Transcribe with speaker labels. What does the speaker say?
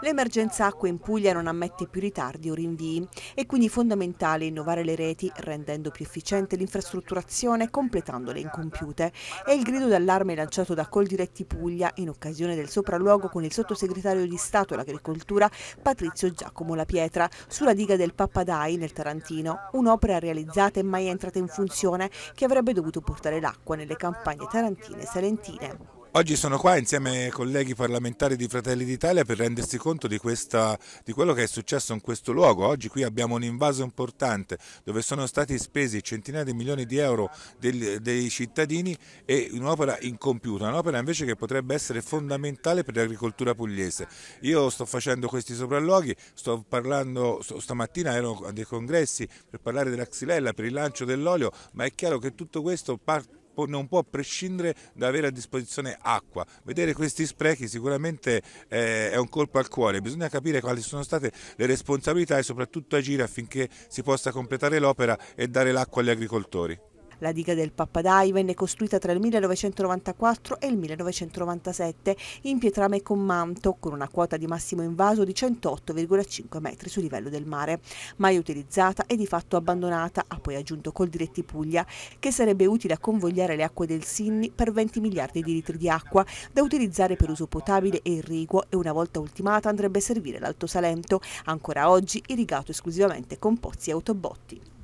Speaker 1: L'emergenza acqua in Puglia non ammette più ritardi o rinvii, è quindi fondamentale innovare le reti rendendo più efficiente l'infrastrutturazione e completandole incompiute. È il grido d'allarme lanciato da Coldiretti Puglia in occasione del sopralluogo con il sottosegretario di Stato all'Agricoltura Patrizio Giacomo La Pietra sulla diga del Pappadai nel Tarantino, un'opera realizzata e mai entrata in funzione che avrebbe dovuto portare l'acqua nelle campagne tarantine e salentine.
Speaker 2: Oggi sono qua insieme ai colleghi parlamentari di Fratelli d'Italia per rendersi conto di, questa, di, quello che è successo in questo luogo. Oggi qui abbiamo un invaso importante dove sono stati spesi centinaia di milioni di euro del, dei cittadini e un'opera incompiuta, un'opera invece che potrebbe essere fondamentale per l'agricoltura pugliese. Io sto facendo questi sopralluoghi, sto parlando, stamattina ero a dei congressi per parlare della xylella, per il lancio dell'olio, ma è chiaro che tutto questo parte non può prescindere da avere a disposizione acqua. Vedere questi sprechi sicuramente eh, è un colpo al cuore, bisogna capire quali sono state le responsabilità e soprattutto agire affinché si possa completare l'opera e dare l'acqua agli agricoltori.
Speaker 1: La diga del Pappadai venne costruita tra il 1994 e il 1997 in pietrame con manto, con una quota di massimo invaso di 108,5 metri sul livello del mare, mai utilizzata e di fatto abbandonata, ha poi aggiunto col diretti Puglia, che sarebbe utile a convogliare le acque del Sinni per 20 miliardi di litri di acqua da utilizzare per uso potabile e irriguo e una volta ultimata andrebbe a servire l'Alto Salento, ancora oggi irrigato esclusivamente con pozzi e autobotti.